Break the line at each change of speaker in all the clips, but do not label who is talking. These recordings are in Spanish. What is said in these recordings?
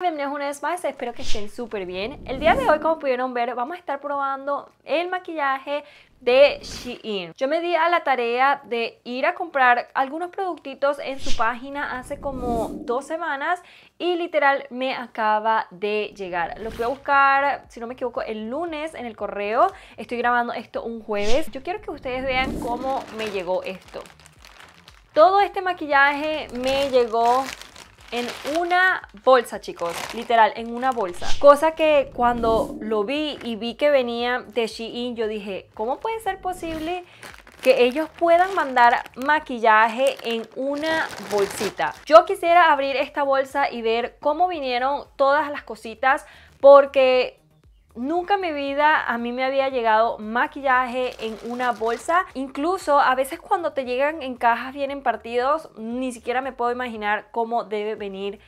Bienvenidos una vez más, espero que estén súper bien. El día de hoy, como pudieron ver, vamos a estar probando el maquillaje de Shein. Yo me di a la tarea de ir a comprar algunos productitos en su página hace como dos semanas y literal me acaba de llegar. Los fui a buscar, si no me equivoco, el lunes en el correo. Estoy grabando esto un jueves. Yo quiero que ustedes vean cómo me llegó esto. Todo este maquillaje me llegó en una bolsa, chicos. Literal, en una bolsa. Cosa que cuando lo vi y vi que venía de Shein, yo dije, ¿cómo puede ser posible que ellos puedan mandar maquillaje en una bolsita. Yo quisiera abrir esta bolsa y ver cómo vinieron todas las cositas porque Nunca en mi vida a mí me había llegado maquillaje en una bolsa. Incluso a veces cuando te llegan en cajas vienen partidos, ni siquiera me puedo imaginar cómo debe venir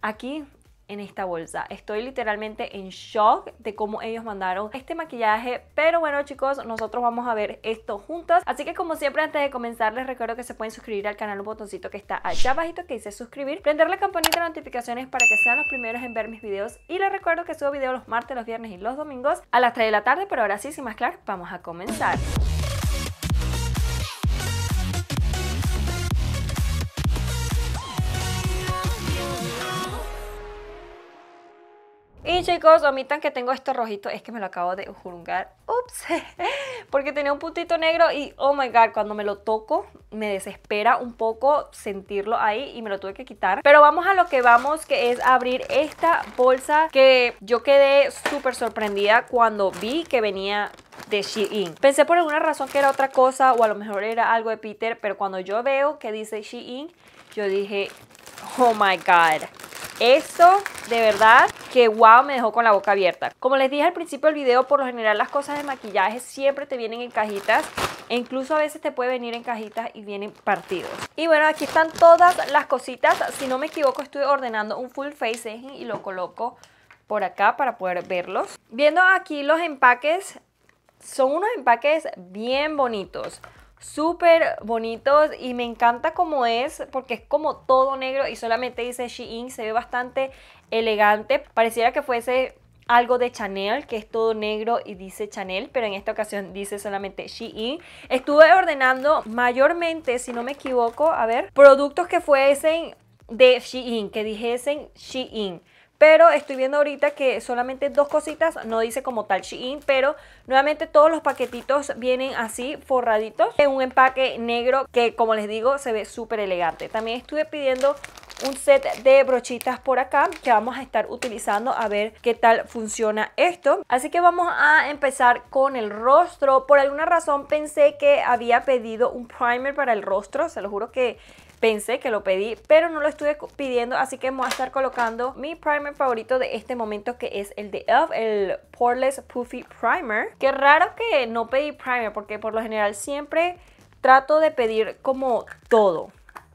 aquí en esta bolsa. Estoy literalmente en shock de cómo ellos mandaron este maquillaje. Pero bueno chicos, nosotros vamos a ver esto juntos Así que como siempre antes de comenzar les recuerdo que se pueden suscribir al canal un botoncito que está allá abajito que dice suscribir. Prender la campanita de notificaciones para que sean los primeros en ver mis videos. Y les recuerdo que subo videos los martes, los viernes y los domingos a las 3 de la tarde. Pero ahora sí, sin más claro, vamos a comenzar. chicos, omitan que tengo esto rojito, es que me lo acabo de jurungar, ups, porque tenía un puntito negro y oh my god, cuando me lo toco me desespera un poco sentirlo ahí y me lo tuve que quitar. Pero vamos a lo que vamos, que es abrir esta bolsa que yo quedé súper sorprendida cuando vi que venía de Shein. Pensé por alguna razón que era otra cosa o a lo mejor era algo de Peter, pero cuando yo veo que dice Shein, yo dije, oh my god, eso, de verdad, que guau me dejó con la boca abierta. Como les dije al principio del video, por lo general las cosas de maquillaje siempre te vienen en cajitas e incluso a veces te puede venir en cajitas y vienen partidos. Y bueno, aquí están todas las cositas. Si no me equivoco, estoy ordenando un full face y lo coloco por acá para poder verlos. Viendo aquí los empaques, son unos empaques bien bonitos súper bonitos y me encanta como es porque es como todo negro y solamente dice Shein, se ve bastante elegante, pareciera que fuese algo de Chanel que es todo negro y dice Chanel, pero en esta ocasión dice solamente Shein. Estuve ordenando mayormente, si no me equivoco, a ver, productos que fuesen de Shein, que dijesen Shein pero estoy viendo ahorita que solamente dos cositas, no dice como tal Shein, pero nuevamente todos los paquetitos vienen así forraditos en un empaque negro que como les digo se ve súper elegante. También estuve pidiendo un set de brochitas por acá que vamos a estar utilizando a ver qué tal funciona esto. Así que vamos a empezar con el rostro. Por alguna razón pensé que había pedido un primer para el rostro, se lo juro que pensé que lo pedí, pero no lo estuve pidiendo, así que voy a estar colocando mi primer favorito de este momento, que es el de e.l.f., el Poreless Puffy Primer. Qué raro que no pedí primer, porque por lo general siempre trato de pedir como todo.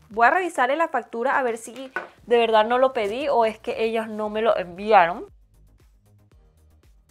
Voy a revisar en la factura a ver si de verdad no lo pedí o es que ellos no me lo enviaron.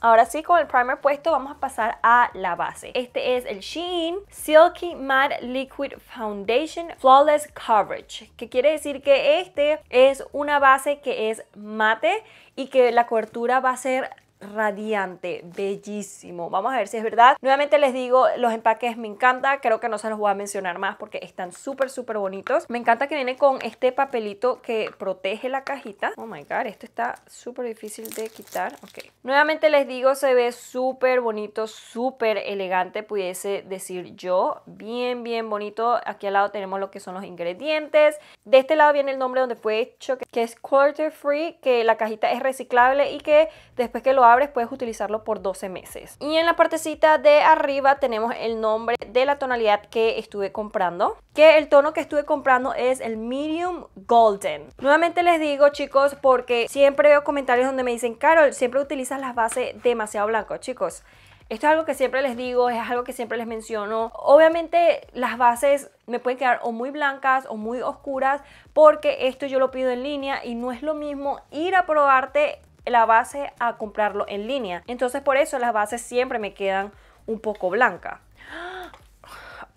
Ahora sí, con el primer puesto vamos a pasar a la base. Este es el Shein Silky Matte Liquid Foundation Flawless Coverage, que quiere decir que este es una base que es mate y que la cobertura va a ser radiante, bellísimo. Vamos a ver si es verdad. Nuevamente les digo, los empaques me encanta, creo que no se los voy a mencionar más porque están súper, súper bonitos. Me encanta que viene con este papelito que protege la cajita. Oh my god, esto está súper difícil de quitar. Ok. Nuevamente les digo, se ve súper bonito, súper elegante, pudiese decir yo. Bien, bien bonito. Aquí al lado tenemos lo que son los ingredientes. De este lado viene el nombre donde fue hecho, que es quarter free, que la cajita es reciclable y que después que lo abres puedes utilizarlo por 12 meses. Y en la partecita de arriba tenemos el nombre de la tonalidad que estuve comprando. Que el tono que estuve comprando es el Medium Golden. Nuevamente les digo chicos porque siempre veo comentarios donde me dicen Carol, siempre utilizas las bases demasiado blancas chicos. Esto es algo que siempre les digo, es algo que siempre les menciono. Obviamente las bases me pueden quedar o muy blancas o muy oscuras porque esto yo lo pido en línea y no es lo mismo ir a probarte la base a comprarlo en línea. Entonces por eso las bases siempre me quedan un poco blancas.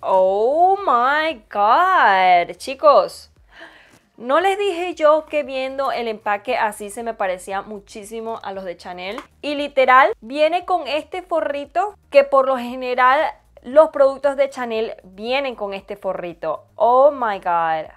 Oh my god, chicos. No les dije yo que viendo el empaque así se me parecía muchísimo a los de Chanel. Y literal, viene con este forrito que por lo general los productos de Chanel vienen con este forrito. Oh my god.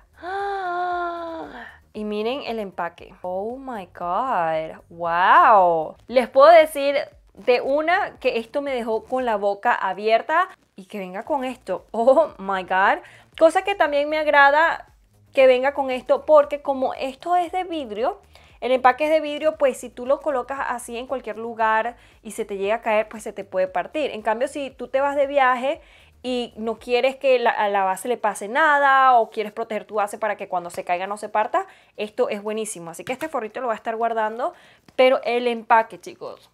Y miren el empaque. Oh my god. Wow. Les puedo decir de una que esto me dejó con la boca abierta y que venga con esto. Oh my god. Cosa que también me agrada que venga con esto porque como esto es de vidrio, el empaque es de vidrio, pues si tú lo colocas así en cualquier lugar y se te llega a caer, pues se te puede partir. En cambio, si tú te vas de viaje y no quieres que la, a la base le pase nada o quieres proteger tu base para que cuando se caiga no se parta, esto es buenísimo. Así que este forrito lo voy a estar guardando, pero el empaque, chicos.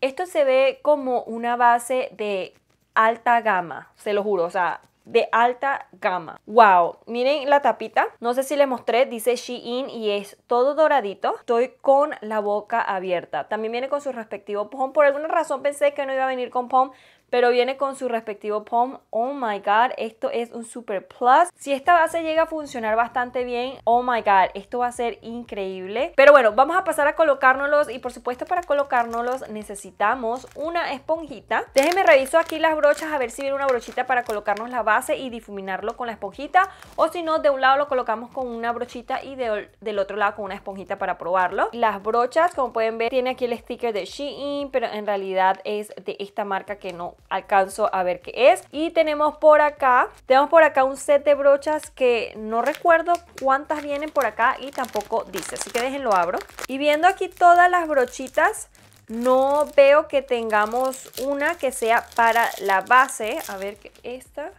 Esto se ve como una base de alta gama, se lo juro, o sea, de alta gama. ¡Wow! Miren la tapita. No sé si les mostré, dice Shein y es todo doradito. Estoy con la boca abierta. También viene con su respectivo pom. Por alguna razón pensé que no iba a venir con pom, pero viene con su respectivo pom. Oh my god, esto es un super plus. Si esta base llega a funcionar bastante bien, oh my god, esto va a ser increíble. Pero bueno, vamos a pasar a colocárnoslos y por supuesto para colocárnoslos necesitamos una esponjita. Déjenme reviso aquí las brochas a ver si viene una brochita para colocarnos la base y difuminarlo con la esponjita o si no, de un lado lo colocamos con una brochita y del otro lado con una esponjita para probarlo. Las brochas, como pueden ver, tiene aquí el sticker de Shein, pero en realidad es de esta marca que no alcanzo a ver qué es. Y tenemos por acá, tenemos por acá un set de brochas que no recuerdo cuántas vienen por acá y tampoco dice, así que déjenlo abro. Y viendo aquí todas las brochitas, no veo que tengamos una que sea para la base. A ver, esta...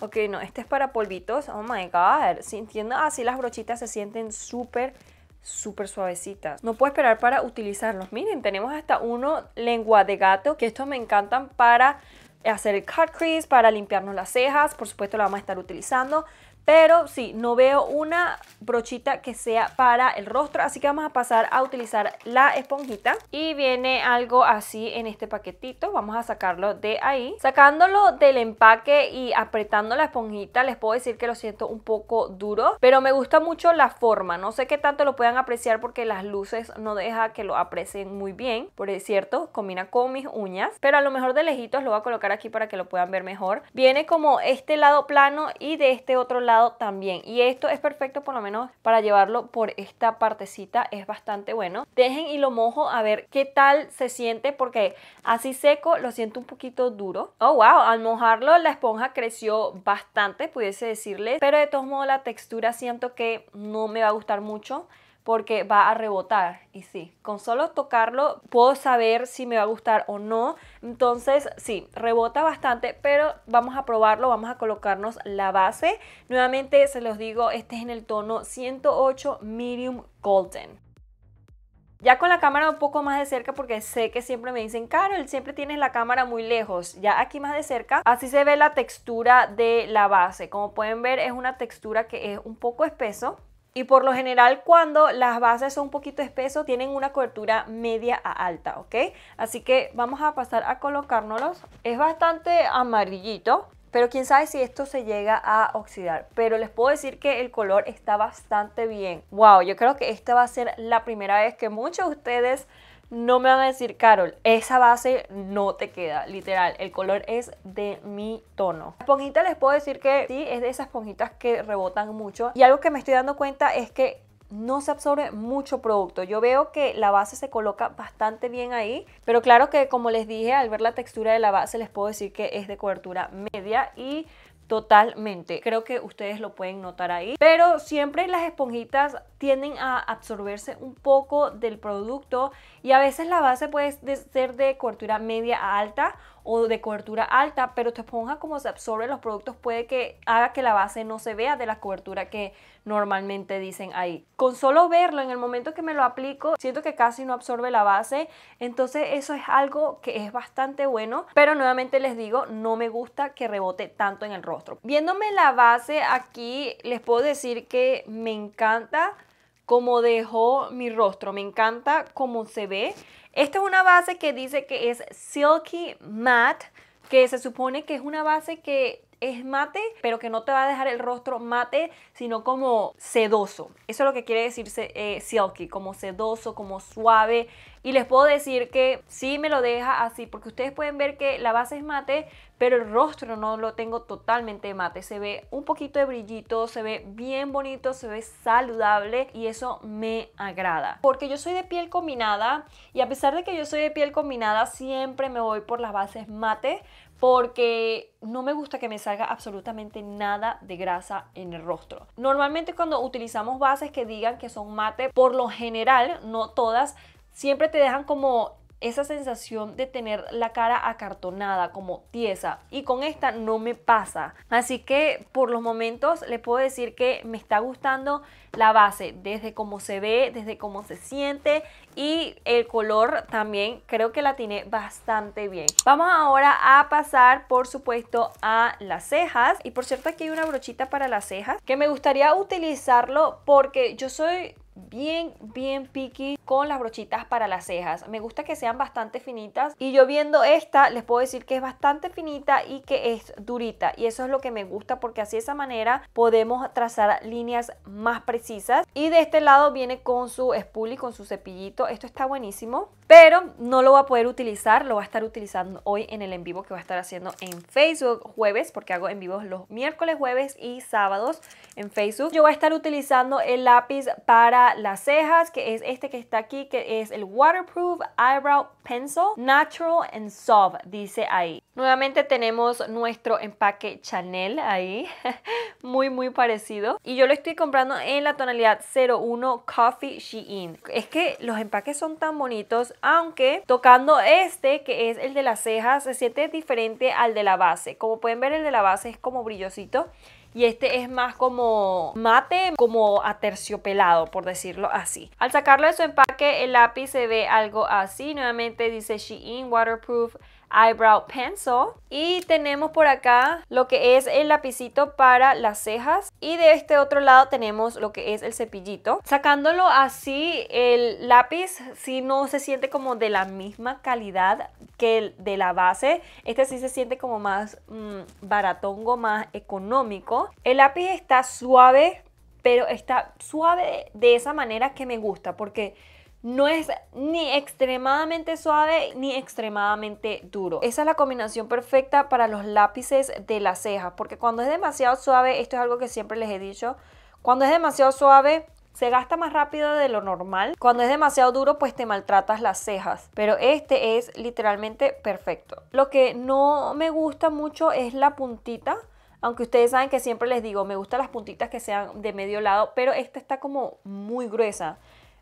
Ok, no, esta es para polvitos. Oh my god. Sintiendo así las brochitas se sienten súper súper suavecitas. No puedo esperar para utilizarlos. Miren, tenemos hasta uno lengua de gato, que estos me encantan para hacer el cut crease, para limpiarnos las cejas, por supuesto la vamos a estar utilizando. Pero sí, no veo una brochita que sea para el rostro, así que vamos a pasar a utilizar la esponjita. Y viene algo así en este paquetito, vamos a sacarlo de ahí. Sacándolo del empaque y apretando la esponjita, les puedo decir que lo siento un poco duro, pero me gusta mucho la forma. No sé qué tanto lo puedan apreciar porque las luces no deja que lo aprecien muy bien. Por cierto, combina con mis uñas, pero a lo mejor de lejitos lo voy a colocar aquí para que lo puedan ver mejor. Viene como este lado plano y de este otro lado también. Y esto es perfecto por lo menos para llevarlo por esta partecita. Es bastante bueno. Dejen y lo mojo a ver qué tal se siente porque así seco lo siento un poquito duro. Oh, wow. Al mojarlo la esponja creció bastante, pudiese decirles. Pero de todos modos la textura siento que no me va a gustar mucho porque va a rebotar. Y sí, con solo tocarlo puedo saber si me va a gustar o no. Entonces, sí, rebota bastante, pero vamos a probarlo, vamos a colocarnos la base. Nuevamente se los digo, este es en el tono 108 Medium Golden. Ya con la cámara un poco más de cerca porque sé que siempre me dicen, Carol, siempre tienes la cámara muy lejos. Ya aquí más de cerca, así se ve la textura de la base. Como pueden ver es una textura que es un poco espeso, y por lo general cuando las bases son un poquito espesos tienen una cobertura media a alta, ¿ok? Así que vamos a pasar a colocárnoslos. Es bastante amarillito, pero quién sabe si esto se llega a oxidar. Pero les puedo decir que el color está bastante bien. Wow, yo creo que esta va a ser la primera vez que muchos de ustedes no me van a decir, Carol, esa base no te queda, literal. El color es de mi tono. La esponjita les puedo decir que sí, es de esas esponjitas que rebotan mucho. Y algo que me estoy dando cuenta es que no se absorbe mucho producto. Yo veo que la base se coloca bastante bien ahí, pero claro que como les dije, al ver la textura de la base les puedo decir que es de cobertura media y Totalmente. Creo que ustedes lo pueden notar ahí. Pero siempre las esponjitas tienden a absorberse un poco del producto y a veces la base puede ser de cortura media a alta o de cobertura alta, pero tu esponja como se absorbe los productos puede que haga que la base no se vea de la cobertura que normalmente dicen ahí. Con solo verlo en el momento que me lo aplico, siento que casi no absorbe la base, entonces eso es algo que es bastante bueno, pero nuevamente les digo, no me gusta que rebote tanto en el rostro. Viéndome la base aquí, les puedo decir que me encanta como dejó mi rostro. Me encanta cómo se ve. Esta es una base que dice que es Silky Matte, que se supone que es una base que es mate, pero que no te va a dejar el rostro mate, sino como sedoso. Eso es lo que quiere decir eh, silky, como sedoso, como suave. Y les puedo decir que sí me lo deja así, porque ustedes pueden ver que la base es mate, pero el rostro no lo tengo totalmente mate. Se ve un poquito de brillito, se ve bien bonito, se ve saludable y eso me agrada. Porque yo soy de piel combinada y a pesar de que yo soy de piel combinada, siempre me voy por las bases mate porque no me gusta que me salga absolutamente nada de grasa en el rostro. Normalmente cuando utilizamos bases que digan que son mate, por lo general, no todas, siempre te dejan como esa sensación de tener la cara acartonada, como tiesa. Y con esta no me pasa. Así que por los momentos les puedo decir que me está gustando la base, desde cómo se ve, desde cómo se siente y el color también creo que la tiene bastante bien. Vamos ahora a pasar por supuesto a las cejas. Y por cierto aquí hay una brochita para las cejas que me gustaría utilizarlo porque yo soy bien, bien picky con las brochitas para las cejas. Me gusta que sean bastante finitas y yo viendo esta les puedo decir que es bastante finita y que es durita y eso es lo que me gusta porque así de esa manera podemos trazar líneas más precisas y de este lado viene con su spoolie, con su cepillito. Esto está buenísimo, pero no lo voy a poder utilizar, lo voy a estar utilizando hoy en el en vivo que voy a estar haciendo en Facebook jueves porque hago en vivos los miércoles, jueves y sábados en Facebook. Yo voy a estar utilizando el lápiz para las cejas, que es este que está aquí, que es el Waterproof Eyebrow Pencil Natural and Soft, dice ahí. Nuevamente tenemos nuestro empaque Chanel ahí, muy muy parecido. Y yo lo estoy comprando en la tonalidad 01 Coffee Shein. Es que los empaques son tan bonitos, aunque tocando este, que es el de las cejas, se siente diferente al de la base. Como pueden ver, el de la base es como brillosito y este es más como mate, como aterciopelado, por decirlo así. Al sacarlo de su empaque, el lápiz se ve algo así. Nuevamente dice Shein Waterproof Eyebrow Pencil. Y tenemos por acá lo que es el lapicito para las cejas. Y de este otro lado tenemos lo que es el cepillito. Sacándolo así, el lápiz si no se siente como de la misma calidad que el de la base. Este sí se siente como más mm, baratongo, más económico. El lápiz está suave, pero está suave de esa manera que me gusta porque no es ni extremadamente suave ni extremadamente duro. Esa es la combinación perfecta para los lápices de las cejas, porque cuando es demasiado suave, esto es algo que siempre les he dicho, cuando es demasiado suave se gasta más rápido de lo normal. Cuando es demasiado duro, pues te maltratas las cejas. Pero este es literalmente perfecto. Lo que no me gusta mucho es la puntita. Aunque ustedes saben que siempre les digo, me gustan las puntitas que sean de medio lado, pero esta está como muy gruesa.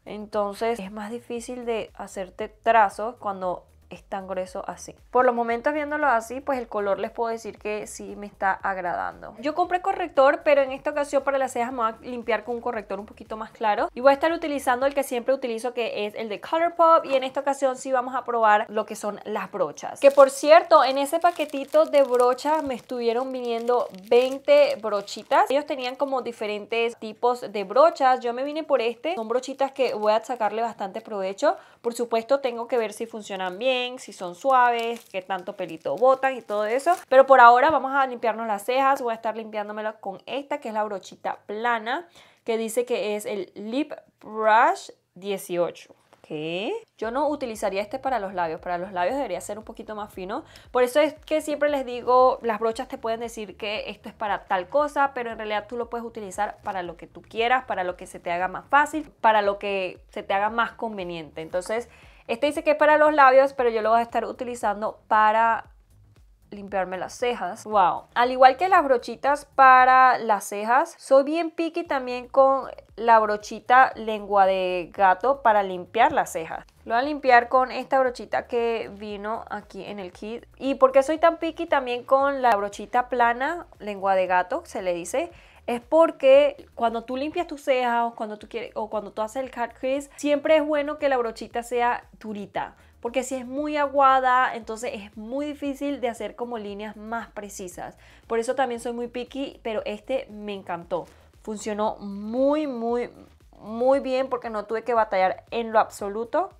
Entonces es más difícil de hacerte trazos cuando tan grueso así. Por los momentos viéndolo así, pues el color les puedo decir que sí me está agradando. Yo compré corrector, pero en esta ocasión para las cejas me voy a limpiar con un corrector un poquito más claro. Y voy a estar utilizando el que siempre utilizo, que es el de Colourpop. Y en esta ocasión sí vamos a probar lo que son las brochas. Que por cierto, en ese paquetito de brochas me estuvieron viniendo 20 brochitas. Ellos tenían como diferentes tipos de brochas. Yo me vine por este. Son brochitas que voy a sacarle bastante provecho. Por supuesto, tengo que ver si funcionan bien si son suaves, qué tanto pelito botan y todo eso. Pero por ahora vamos a limpiarnos las cejas. Voy a estar limpiándomelo con esta que es la brochita plana que dice que es el Lip Brush 18. ¿Qué? Yo no utilizaría este para los labios, para los labios debería ser un poquito más fino. Por eso es que siempre les digo, las brochas te pueden decir que esto es para tal cosa, pero en realidad tú lo puedes utilizar para lo que tú quieras, para lo que se te haga más fácil, para lo que se te haga más conveniente. Entonces, este dice que es para los labios, pero yo lo voy a estar utilizando para limpiarme las cejas. Wow. Al igual que las brochitas para las cejas, soy bien picky también con la brochita lengua de gato para limpiar las cejas. Lo voy a limpiar con esta brochita que vino aquí en el kit. ¿Y porque soy tan picky también con la brochita plana, lengua de gato, se le dice? es porque cuando tú limpias tus cejas o cuando tú quieres o cuando tú haces el cat crease, siempre es bueno que la brochita sea durita porque si es muy aguada, entonces es muy difícil de hacer como líneas más precisas. Por eso también soy muy picky, pero este me encantó. Funcionó muy, muy, muy bien porque no tuve que batallar en lo absoluto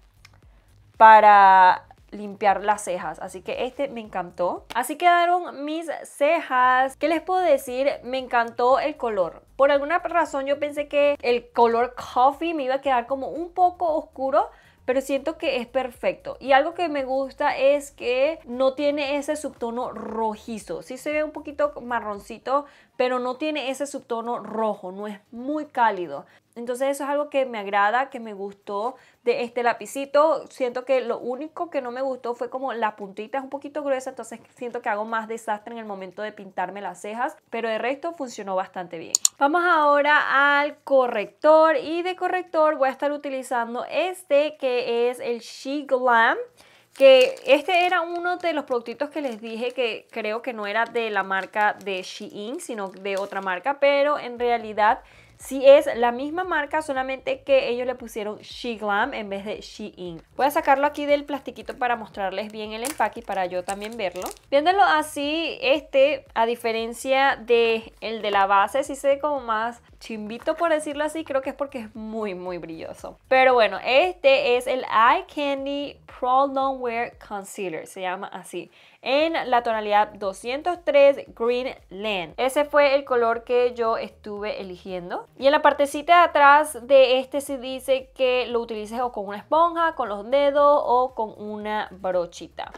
para limpiar las cejas. Así que este me encantó. Así quedaron mis cejas. ¿Qué les puedo decir? Me encantó el color. Por alguna razón yo pensé que el color coffee me iba a quedar como un poco oscuro, pero siento que es perfecto. Y algo que me gusta es que no tiene ese subtono rojizo. Sí se ve un poquito marroncito, pero no tiene ese subtono rojo, no es muy cálido. Entonces eso es algo que me agrada, que me gustó de este lapicito. Siento que lo único que no me gustó fue como la puntita es un poquito gruesa, entonces siento que hago más desastre en el momento de pintarme las cejas, pero de resto funcionó bastante bien. Vamos ahora al corrector y de corrector voy a estar utilizando este que es el She Glam que este era uno de los productitos que les dije que creo que no era de la marca de Shein, sino de otra marca, pero en realidad si es la misma marca, solamente que ellos le pusieron She Glam en vez de She Ink. Voy a sacarlo aquí del plastiquito para mostrarles bien el empaque y para yo también verlo. Viéndolo así, este, a diferencia de el de la base, sí se ve como más invito por decirlo así, creo que es porque es muy muy brilloso. Pero bueno, este es el Eye Candy Pro Long Wear Concealer, se llama así, en la tonalidad 203 Green Land. Ese fue el color que yo estuve eligiendo. Y en la partecita de atrás de este se dice que lo utilices o con una esponja, con los dedos o con una brochita.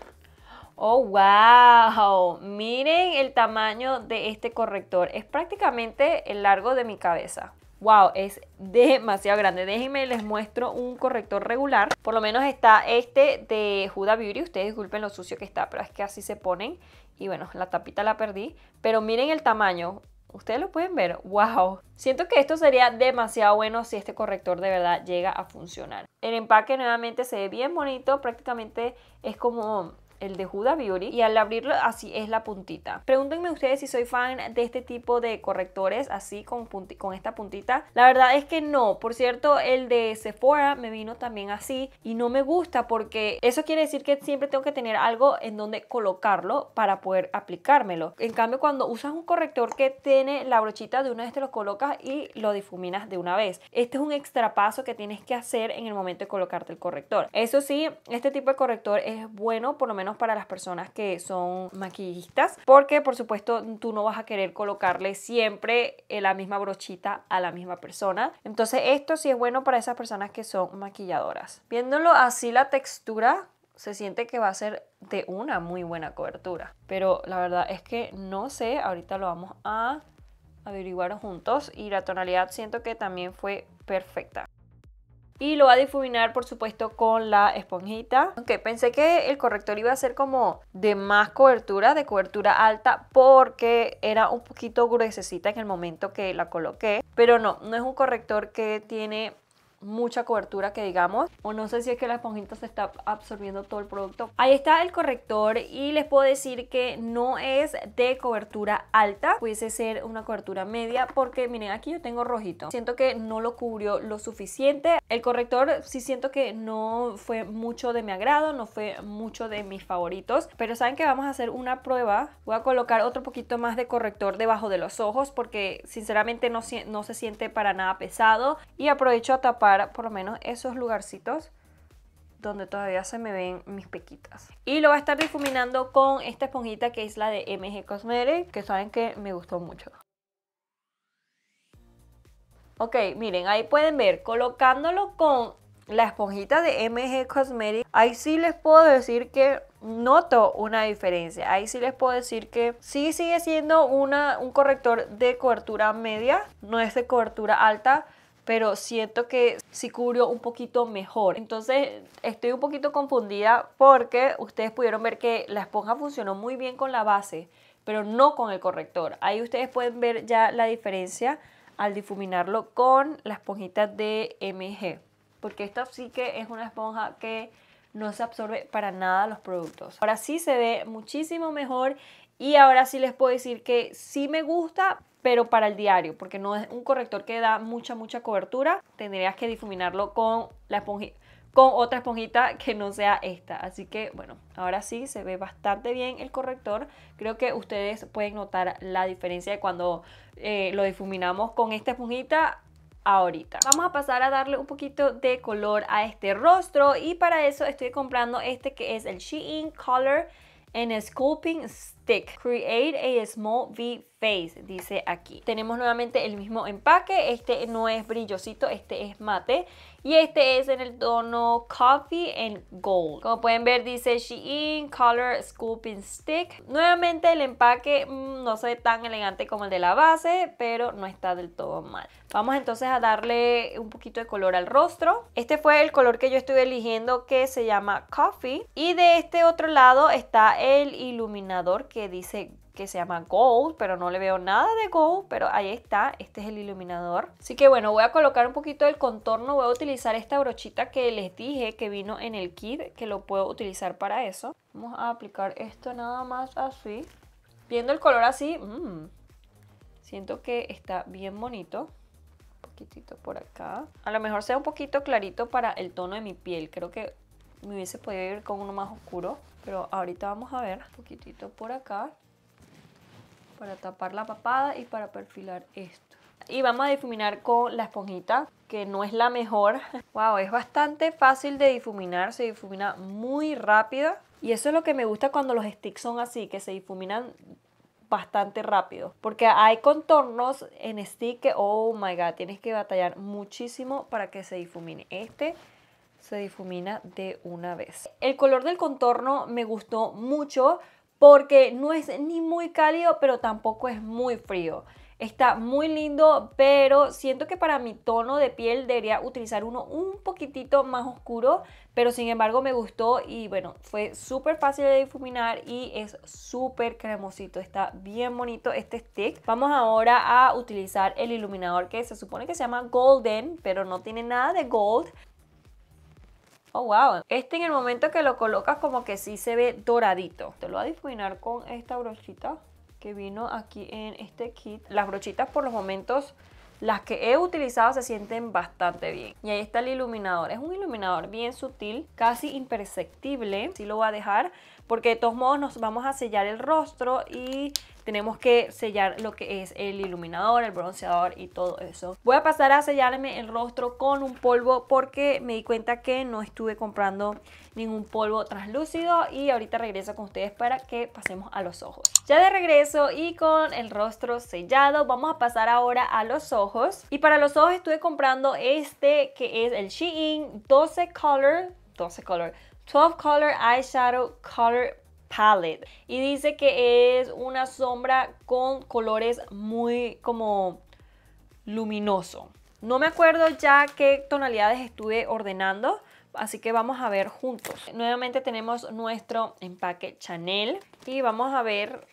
Oh, wow. Miren el tamaño de este corrector. Es prácticamente el largo de mi cabeza. Wow, es demasiado grande. Déjenme les muestro un corrector regular. Por lo menos está este de Huda Beauty. Ustedes disculpen lo sucio que está, pero es que así se ponen. Y bueno, la tapita la perdí. Pero miren el tamaño. Ustedes lo pueden ver. ¡Wow! Siento que esto sería demasiado bueno si este corrector de verdad llega a funcionar. El empaque nuevamente se ve bien bonito. Prácticamente es como el de Huda Beauty y al abrirlo así es la puntita. Pregúntenme ustedes si soy fan de este tipo de correctores así con, con esta puntita. La verdad es que no. Por cierto, el de Sephora me vino también así y no me gusta porque eso quiere decir que siempre tengo que tener algo en donde colocarlo para poder aplicármelo. En cambio, cuando usas un corrector que tiene la brochita, de una vez te lo colocas y lo difuminas de una vez. Este es un extra paso que tienes que hacer en el momento de colocarte el corrector. Eso sí, este tipo de corrector es bueno por lo menos para las personas que son maquillistas, porque por supuesto tú no vas a querer colocarle siempre eh, la misma brochita a la misma persona. Entonces esto sí es bueno para esas personas que son maquilladoras. Viéndolo así la textura, se siente que va a ser de una muy buena cobertura. Pero la verdad es que no sé, ahorita lo vamos a averiguar juntos y la tonalidad siento que también fue perfecta y lo va a difuminar por supuesto con la esponjita. Aunque pensé que el corrector iba a ser como de más cobertura, de cobertura alta porque era un poquito gruesecita en el momento que la coloqué. Pero no, no es un corrector que tiene mucha cobertura que digamos o no sé si es que la esponjita se está absorbiendo todo el producto ahí está el corrector y les puedo decir que no es de cobertura alta pudiese ser una cobertura media porque miren aquí yo tengo rojito siento que no lo cubrió lo suficiente el corrector sí siento que no fue mucho de mi agrado no fue mucho de mis favoritos pero saben que vamos a hacer una prueba voy a colocar otro poquito más de corrector debajo de los ojos porque sinceramente no, no se siente para nada pesado y aprovecho a tapar por lo menos esos lugarcitos donde todavía se me ven mis pequitas. Y lo va a estar difuminando con esta esponjita que es la de MG Cosmetics que saben que me gustó mucho. Ok, miren, ahí pueden ver, colocándolo con la esponjita de MG Cosmetic, ahí sí les puedo decir que noto una diferencia. Ahí sí les puedo decir que sí sigue siendo un corrector de cobertura media, no es de cobertura alta, pero siento que sí cubrió un poquito mejor. Entonces estoy un poquito confundida porque ustedes pudieron ver que la esponja funcionó muy bien con la base, pero no con el corrector. Ahí ustedes pueden ver ya la diferencia al difuminarlo con la esponjita de MG, porque esta sí que es una esponja que no se absorbe para nada los productos. Ahora sí se ve muchísimo mejor y ahora sí les puedo decir que sí me gusta, pero para el diario, porque no es un corrector que da mucha, mucha cobertura, tendrías que difuminarlo con, la esponjita, con otra esponjita que no sea esta. Así que bueno, ahora sí se ve bastante bien el corrector. Creo que ustedes pueden notar la diferencia de cuando eh, lo difuminamos con esta esponjita ahorita. Vamos a pasar a darle un poquito de color a este rostro y para eso estoy comprando este que es el Shein Color en Sculpting Create a Small V Face, dice aquí. Tenemos nuevamente el mismo empaque. Este no es brillosito, este es mate. Y este es en el tono Coffee and Gold. Como pueden ver dice Shein Color Sculpting Stick. Nuevamente el empaque mm, no se ve tan elegante como el de la base, pero no está del todo mal. Vamos entonces a darle un poquito de color al rostro. Este fue el color que yo estuve eligiendo que se llama Coffee. Y de este otro lado está el iluminador que dice que se llama Gold, pero no le veo nada de Gold, pero ahí está, este es el iluminador. Así que bueno, voy a colocar un poquito del contorno, voy a utilizar esta brochita que les dije que vino en el kit, que lo puedo utilizar para eso. Vamos a aplicar esto nada más así. Viendo el color así, mmm, siento que está bien bonito poquitito por acá. A lo mejor sea un poquito clarito para el tono de mi piel. Creo que me hubiese podido ir con uno más oscuro, pero ahorita vamos a ver un poquitito por acá para tapar la papada y para perfilar esto. Y vamos a difuminar con la esponjita, que no es la mejor. Wow, es bastante fácil de difuminar, se difumina muy rápido. Y eso es lo que me gusta cuando los sticks son así, que se difuminan bastante rápido. Porque hay contornos en stick que, oh my god, tienes que batallar muchísimo para que se difumine. Este se difumina de una vez. El color del contorno me gustó mucho porque no es ni muy cálido, pero tampoco es muy frío. Está muy lindo, pero siento que para mi tono de piel debería utilizar uno un poquitito más oscuro, pero sin embargo me gustó y bueno, fue súper fácil de difuminar y es súper cremosito, está bien bonito este stick. Vamos ahora a utilizar el iluminador que se supone que se llama Golden, pero no tiene nada de gold. Oh, wow. Este en el momento que lo colocas como que sí se ve doradito. Te lo voy a difuminar con esta brochita que vino aquí en este kit. Las brochitas por los momentos... Las que he utilizado se sienten bastante bien. Y ahí está el iluminador. Es un iluminador bien sutil, casi imperceptible. Sí lo voy a dejar porque de todos modos nos vamos a sellar el rostro y tenemos que sellar lo que es el iluminador, el bronceador y todo eso. Voy a pasar a sellarme el rostro con un polvo porque me di cuenta que no estuve comprando ningún polvo translúcido y ahorita regreso con ustedes para que pasemos a los ojos. Ya de regreso y con el rostro sellado vamos a pasar ahora a los ojos y para los ojos estuve comprando este que es el Shein 12 Color 12 Color 12 Color Eyeshadow Color Palette. Y dice que es una sombra con colores muy como luminoso. No me acuerdo ya qué tonalidades estuve ordenando, así que vamos a ver juntos. Nuevamente tenemos nuestro empaque Chanel y vamos a ver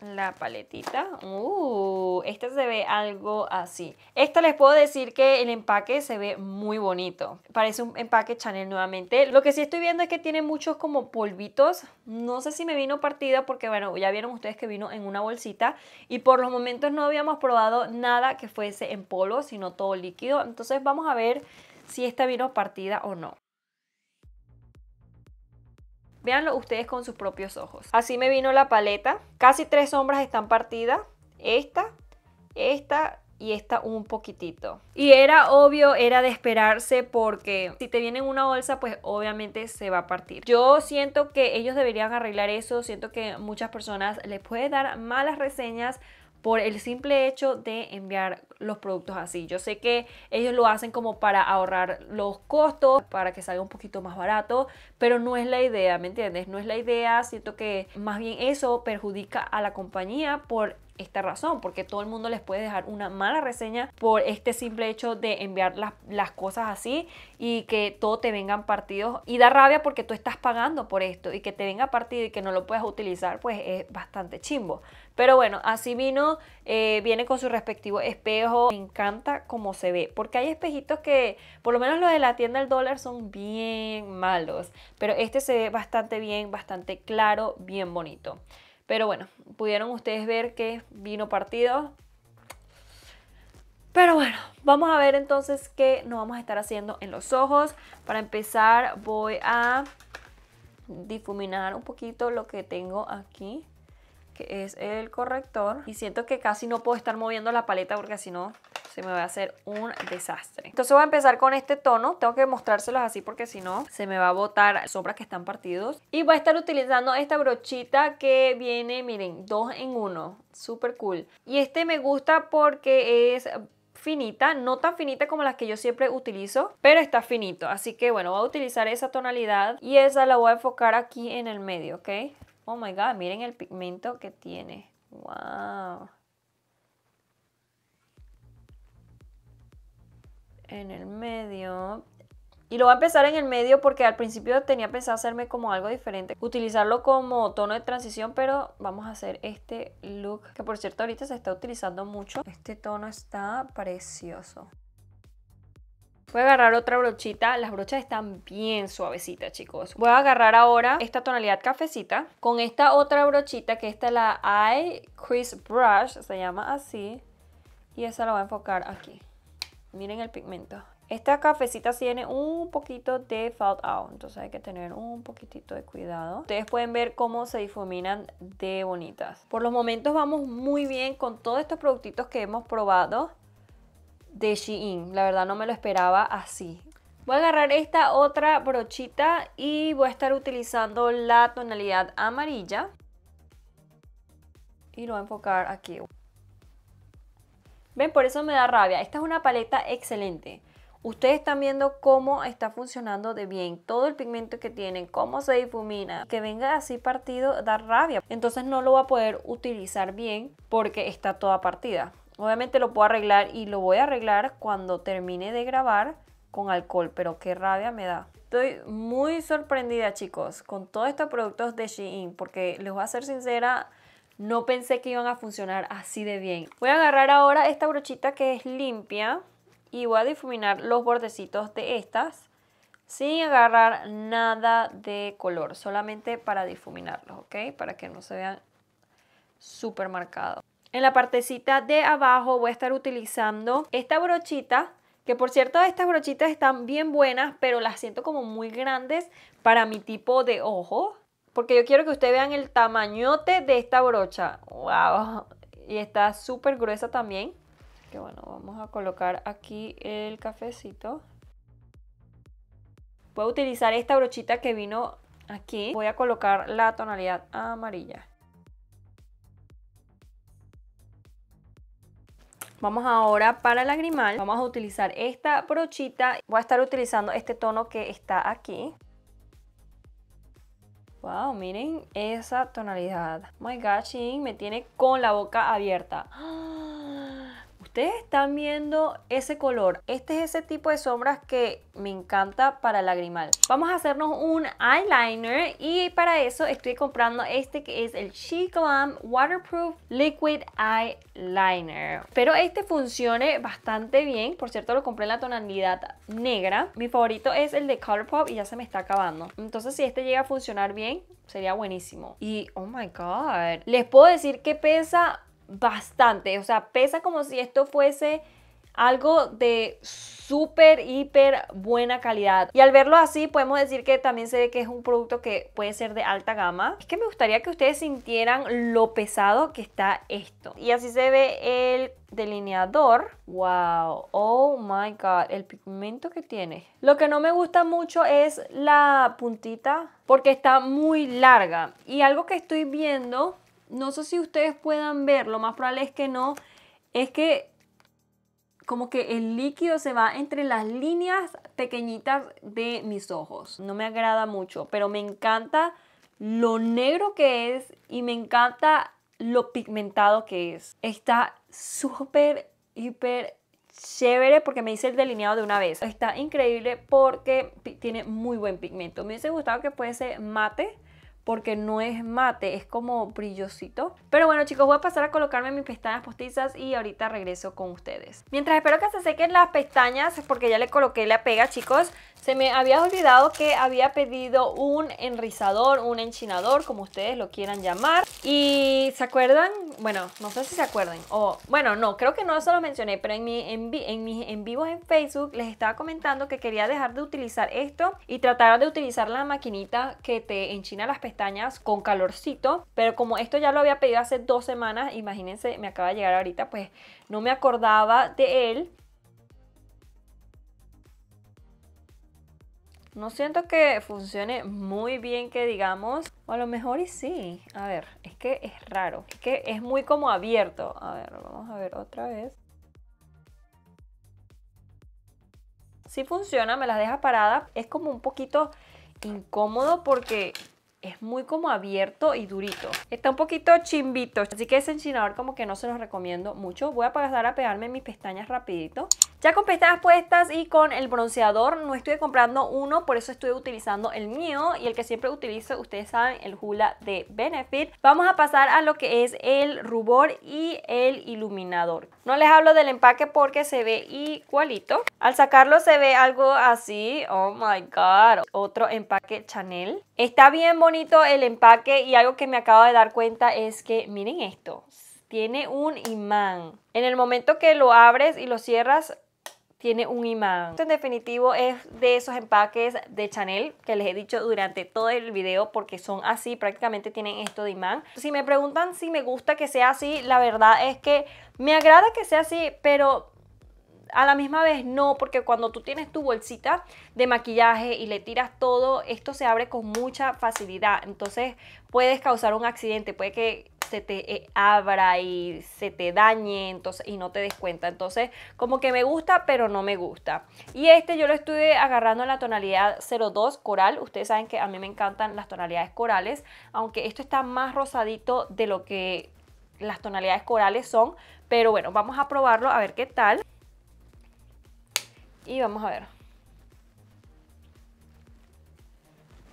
la paletita. Uh, esta se ve algo así. Esta les puedo decir que el empaque se ve muy bonito. Parece un empaque Chanel nuevamente. Lo que sí estoy viendo es que tiene muchos como polvitos. No sé si me vino partida porque, bueno, ya vieron ustedes que vino en una bolsita. Y por los momentos no habíamos probado nada que fuese en polvo, sino todo líquido. Entonces vamos a ver si esta vino partida o no. Veanlo ustedes con sus propios ojos. Así me vino la paleta. Casi tres sombras están partidas. Esta, esta y esta un poquitito. Y era obvio, era de esperarse porque si te viene una bolsa, pues obviamente se va a partir. Yo siento que ellos deberían arreglar eso, siento que muchas personas les puede dar malas reseñas por el simple hecho de enviar los productos así. Yo sé que ellos lo hacen como para ahorrar los costos, para que salga un poquito más barato, pero no es la idea, ¿me entiendes? No es la idea, siento que más bien eso perjudica a la compañía por esta razón, porque todo el mundo les puede dejar una mala reseña por este simple hecho de enviar las, cosas así y que todo te vengan partidos y da rabia porque tú estás pagando por esto y que te venga partido y que no lo puedas utilizar, pues es bastante chimbo. Pero bueno, así vino, eh, viene con su respectivo espejo. Me encanta cómo se ve, porque hay espejitos que, por lo menos los de la tienda del dólar, son bien malos. Pero este se ve bastante bien, bastante claro, bien bonito. Pero bueno, pudieron ustedes ver que vino partido. Pero bueno, vamos a ver entonces qué nos vamos a estar haciendo en los ojos. Para empezar voy a difuminar un poquito lo que tengo aquí que es el corrector. Y siento que casi no puedo estar moviendo la paleta porque si no se me va a hacer un desastre. Entonces voy a empezar con este tono. Tengo que mostrárselos así porque si no se me va a botar sombras que están partidos. Y voy a estar utilizando esta brochita que viene, miren, dos en uno. Súper cool. Y este me gusta porque es finita, no tan finita como las que yo siempre utilizo, pero está finito. Así que bueno, voy a utilizar esa tonalidad y esa la voy a enfocar aquí en el medio, ¿ok? Oh my god, miren el pigmento que tiene. Wow. En el medio. Y lo voy a empezar en el medio porque al principio tenía pensado hacerme como algo diferente. Utilizarlo como tono de transición, pero vamos a hacer este look. Que por cierto ahorita se está utilizando mucho. Este tono está precioso. Voy a agarrar otra brochita. Las brochas están bien suavecitas, chicos. Voy a agarrar ahora esta tonalidad cafecita con esta otra brochita que está la Eye Crisp Brush, se llama así. Y esa la voy a enfocar aquí. Miren el pigmento. Esta cafecita tiene un poquito de fallout, out, entonces hay que tener un poquitito de cuidado. Ustedes pueden ver cómo se difuminan de bonitas. Por los momentos vamos muy bien con todos estos productitos que hemos probado de Shein. La verdad no me lo esperaba así. Voy a agarrar esta otra brochita y voy a estar utilizando la tonalidad amarilla. Y lo voy a enfocar aquí. ¿Ven? Por eso me da rabia. Esta es una paleta excelente. Ustedes están viendo cómo está funcionando de bien todo el pigmento que tienen, cómo se difumina. Que venga así partido da rabia. Entonces no lo va a poder utilizar bien porque está toda partida. Obviamente lo puedo arreglar y lo voy a arreglar cuando termine de grabar con alcohol, pero qué rabia me da. Estoy muy sorprendida, chicos, con todos estos productos de Shein, porque les voy a ser sincera, no pensé que iban a funcionar así de bien. Voy a agarrar ahora esta brochita que es limpia y voy a difuminar los bordecitos de estas sin agarrar nada de color, solamente para difuminarlos, ¿ok? Para que no se vean súper marcados en la partecita de abajo voy a estar utilizando esta brochita que por cierto estas brochitas están bien buenas pero las siento como muy grandes para mi tipo de ojo porque yo quiero que ustedes vean el tamañote de esta brocha wow y está súper gruesa también que bueno vamos a colocar aquí el cafecito voy a utilizar esta brochita que vino aquí voy a colocar la tonalidad amarilla Vamos ahora para el lagrimal. Vamos a utilizar esta brochita. Voy a estar utilizando este tono que está aquí. Wow, miren esa tonalidad. My gosh, me tiene con la boca abierta. ¡Ah! ustedes están viendo ese color, este es ese tipo de sombras que me encanta para lagrimal. Vamos a hacernos un eyeliner y para eso estoy comprando este que es el She Glam Waterproof Liquid Eyeliner. Pero este funcione bastante bien, por cierto lo compré en la tonalidad negra. Mi favorito es el de Colourpop y ya se me está acabando. Entonces si este llega a funcionar bien, sería buenísimo. Y, oh my god, les puedo decir qué pesa bastante, o sea, pesa como si esto fuese algo de súper, hiper buena calidad. Y al verlo así, podemos decir que también se ve que es un producto que puede ser de alta gama. Es que me gustaría que ustedes sintieran lo pesado que está esto. Y así se ve el delineador. ¡Wow! ¡Oh my God! El pigmento que tiene. Lo que no me gusta mucho es la puntita porque está muy larga. Y algo que estoy viendo no sé si ustedes puedan ver, lo más probable es que no, es que como que el líquido se va entre las líneas pequeñitas de mis ojos. No me agrada mucho, pero me encanta lo negro que es y me encanta lo pigmentado que es. Está súper, hiper chévere porque me hice el delineado de una vez. Está increíble porque tiene muy buen pigmento. Me hubiese gustado que fuese mate, porque no es mate, es como brillosito. Pero bueno chicos, voy a pasar a colocarme mis pestañas postizas y ahorita regreso con ustedes. Mientras espero que se sequen las pestañas, porque ya le coloqué la pega chicos, se me había olvidado que había pedido un enrizador, un enchinador, como ustedes lo quieran llamar. Y ¿se acuerdan? Bueno, no sé si se acuerdan. O bueno, no, creo que no se lo mencioné, pero en, mi, en, en mis en vivos en Facebook les estaba comentando que quería dejar de utilizar esto y tratar de utilizar la maquinita que te enchina las pestañas con calorcito, pero como esto ya lo había pedido hace dos semanas, imagínense, me acaba de llegar ahorita, pues no me acordaba de él. No siento que funcione muy bien, que digamos. O a lo mejor y sí. A ver, es que es raro. Es que es muy como abierto. A ver, vamos a ver otra vez. Sí funciona, me las deja paradas. Es como un poquito incómodo porque es muy como abierto y durito. Está un poquito chimbito, así que ese enchinador como que no se los recomiendo mucho. Voy a pasar a pegarme mis pestañas rapidito. Ya con pestañas puestas y con el bronceador, no estoy comprando uno, por eso estoy utilizando el mío y el que siempre utilizo, ustedes saben, el Hula de Benefit. Vamos a pasar a lo que es el rubor y el iluminador. No les hablo del empaque porque se ve igualito. Al sacarlo se ve algo así, oh my god, otro empaque Chanel. Está bien bonito el empaque y algo que me acabo de dar cuenta es que miren esto, tiene un imán. En el momento que lo abres y lo cierras, tiene un imán. en definitivo es de esos empaques de Chanel que les he dicho durante todo el video porque son así, prácticamente tienen esto de imán. Si me preguntan si me gusta que sea así, la verdad es que me agrada que sea así, pero a la misma vez no, porque cuando tú tienes tu bolsita de maquillaje y le tiras todo, esto se abre con mucha facilidad. Entonces puedes causar un accidente, puede que se te eh, abra y se te dañe entonces, y no te des cuenta. Entonces, como que me gusta, pero no me gusta. Y este yo lo estuve agarrando en la tonalidad 02 coral. Ustedes saben que a mí me encantan las tonalidades corales, aunque esto está más rosadito de lo que las tonalidades corales son. Pero bueno, vamos a probarlo a ver qué tal. Y vamos a ver.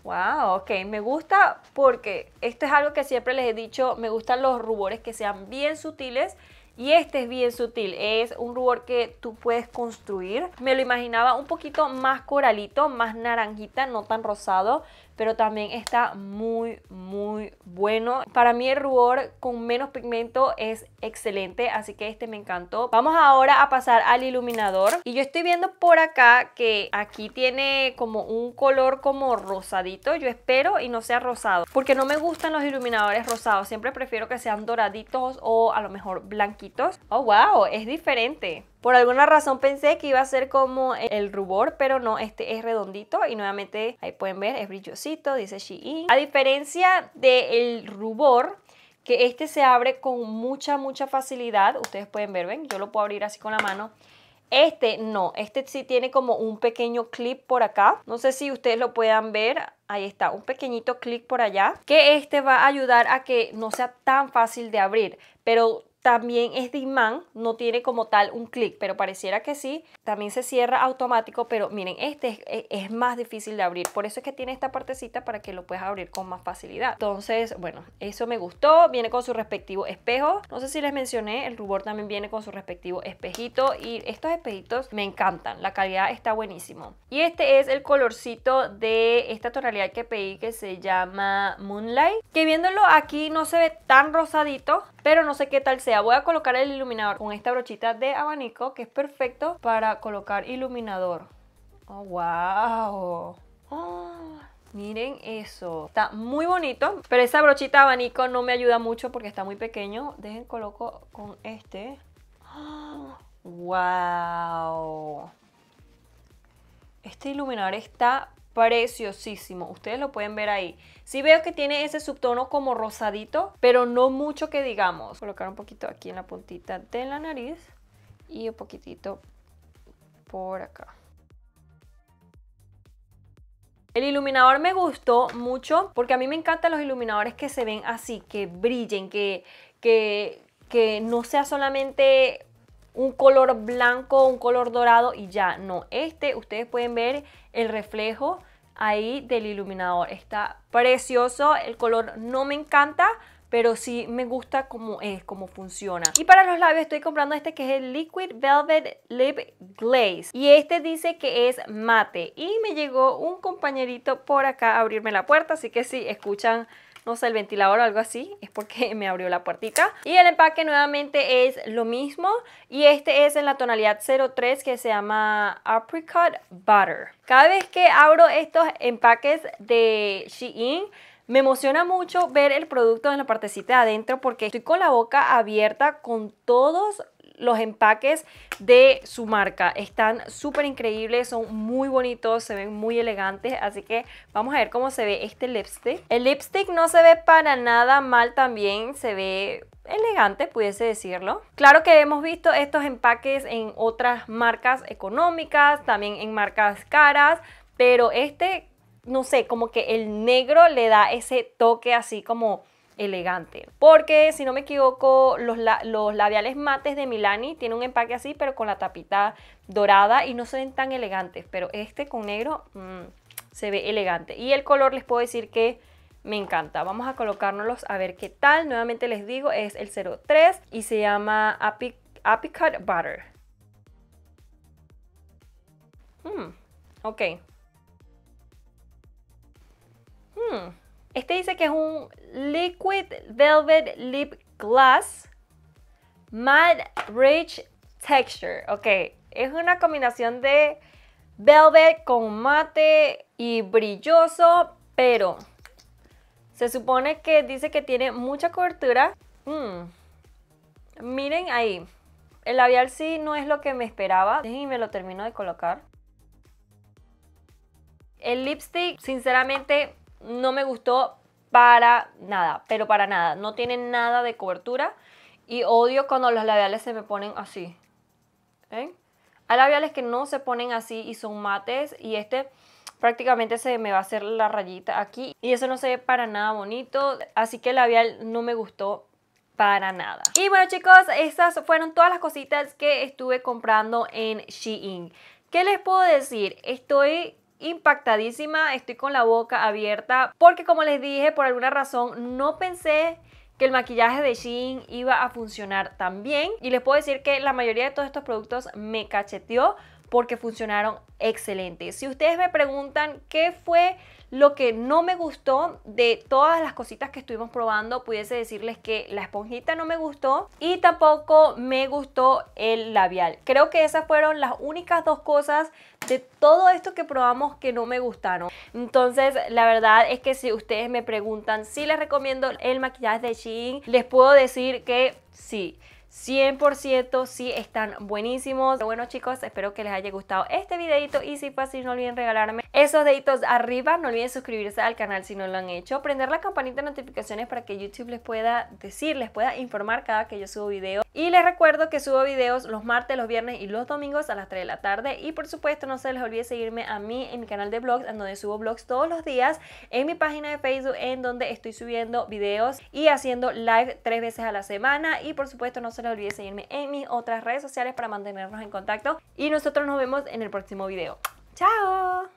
Wow, ok, me gusta porque esto es algo que siempre les he dicho, me gustan los rubores que sean bien sutiles y este es bien sutil, es un rubor que tú puedes construir. Me lo imaginaba un poquito más coralito, más naranjita, no tan rosado, pero también está muy, muy bueno. Para mí el rubor con menos pigmento es excelente, así que este me encantó. Vamos ahora a pasar al iluminador. Y yo estoy viendo por acá que aquí tiene como un color como rosadito, yo espero, y no sea rosado. Porque no me gustan los iluminadores rosados, siempre prefiero que sean doraditos o a lo mejor blanquitos. Oh, wow, es diferente. Por alguna razón pensé que iba a ser como el rubor, pero no, este es redondito y nuevamente ahí pueden ver, es brillosito, dice Shein. A diferencia del rubor, que este se abre con mucha, mucha facilidad. Ustedes pueden ver, ven, yo lo puedo abrir así con la mano. Este no, este sí tiene como un pequeño clip por acá. No sé si ustedes lo puedan ver. Ahí está, un pequeñito clip por allá. Que este va a ayudar a que no sea tan fácil de abrir. Pero también es de imán, no tiene como tal un clic, pero pareciera que sí. También se cierra automático, pero miren, este e, es, más difícil de abrir. Por eso es que tiene esta partecita para que lo puedas abrir con más facilidad. Entonces, bueno, eso me gustó. Viene con su respectivo espejo. No sé si les mencioné, el rubor también viene con su respectivo espejito. Y estos espejitos me encantan. La calidad está buenísimo. Y este es el colorcito de esta tonalidad que pedí que se llama Moonlight. Que viéndolo aquí no se ve tan rosadito, pero no sé qué tal sea. Voy a colocar el iluminador con esta brochita de abanico que es perfecto para colocar iluminador. ¡Oh, wow! Ah, miren eso. Está muy bonito, pero esa brochita de abanico no me ayuda mucho porque está muy pequeño. Dejen coloco con este. Ah, ¡Wow! Este iluminador está preciosísimo. Ustedes lo pueden ver ahí. Si veo que tiene ese subtono como rosadito, pero no mucho que digamos. Colocar un poquito aquí en la puntita de la nariz y un poquitito por acá. El iluminador me gustó mucho porque a mí me encantan los iluminadores que se ven así, que brillen, que, que, que no sea solamente un color blanco, un color dorado y ya. No, este ustedes pueden ver el reflejo ahí del iluminador. Está precioso, el color no me encanta, pero sí me gusta cómo es, cómo funciona. Y para los labios estoy comprando este que es el Liquid Velvet Lip Glaze. Y este dice que es mate. Y me llegó un compañerito por acá a abrirme la puerta, así que sí, escuchan no sé, el ventilador o algo así, es porque me abrió la puertita. Y el empaque nuevamente es lo mismo y este es en la tonalidad 03 que se llama Apricot Butter. Cada vez que abro estos empaques de Shein, me emociona mucho ver el producto en la partecita de adentro porque estoy con la boca abierta con todos los empaques de su marca. Están súper increíbles, son muy bonitos, se ven muy elegantes. Así que vamos a ver cómo se ve este lipstick. El lipstick no se ve para nada mal también, se ve elegante, pudiese decirlo. Claro que hemos visto estos empaques en otras marcas económicas, también en marcas caras, pero este, no sé, como que el negro le da ese toque así como elegante. Porque si no me equivoco, los, labiales mates de Milani tienen un empaque así, pero con la tapita dorada y no se ven tan elegantes. Pero este con negro mm, se ve elegante. Y el color les puedo decir que me encanta. Vamos a colocárnoslos a ver qué tal. Nuevamente les digo, es el 03 y se llama Apic Butter. Mm, ok. Mm. Este dice que es un Liquid Velvet Lip Glass Matte Rich Texture. Ok, es una combinación de velvet con mate y brilloso, pero se supone que dice que tiene mucha cobertura. Mm. Miren ahí, el labial sí no es lo que me esperaba. Déjenme lo termino de colocar. El lipstick, sinceramente, no me gustó para nada, pero para nada. No tiene nada de cobertura y odio cuando los labiales se me ponen así. ¿Eh? Hay labiales que no se ponen así y son mates y este prácticamente se me va a hacer la rayita aquí y eso no se ve para nada bonito, así que el labial no me gustó para nada. Y bueno chicos, esas fueron todas las cositas que estuve comprando en Shein. ¿Qué les puedo decir? Estoy impactadísima, estoy con la boca abierta porque como les dije, por alguna razón no pensé que el maquillaje de Shein iba a funcionar tan bien y les puedo decir que la mayoría de todos estos productos me cacheteó porque funcionaron excelentes. Si ustedes me preguntan qué fue lo que no me gustó de todas las cositas que estuvimos probando, pudiese decirles que la esponjita no me gustó y tampoco me gustó el labial. Creo que esas fueron las únicas dos cosas de todo esto que probamos que no me gustaron. Entonces, la verdad es que si ustedes me preguntan si les recomiendo el maquillaje de Shein, les puedo decir que sí. 100% sí están buenísimos. Bueno chicos, espero que les haya gustado este videito y si fue así no olviden regalarme esos deditos arriba. No olviden suscribirse al canal si no lo han hecho. Prender la campanita de notificaciones para que YouTube les pueda decir, les pueda informar cada que yo subo video. Y les recuerdo que subo videos los martes, los viernes y los domingos a las 3 de la tarde. Y por supuesto no se les olvide seguirme a mí en mi canal de blogs, en donde subo blogs todos los días. En mi página de Facebook en donde estoy subiendo videos y haciendo live tres veces a la semana. Y por supuesto no se no olvides olvide seguirme en mis otras redes sociales para mantenernos en contacto. Y nosotros nos vemos en el próximo video. ¡Chao!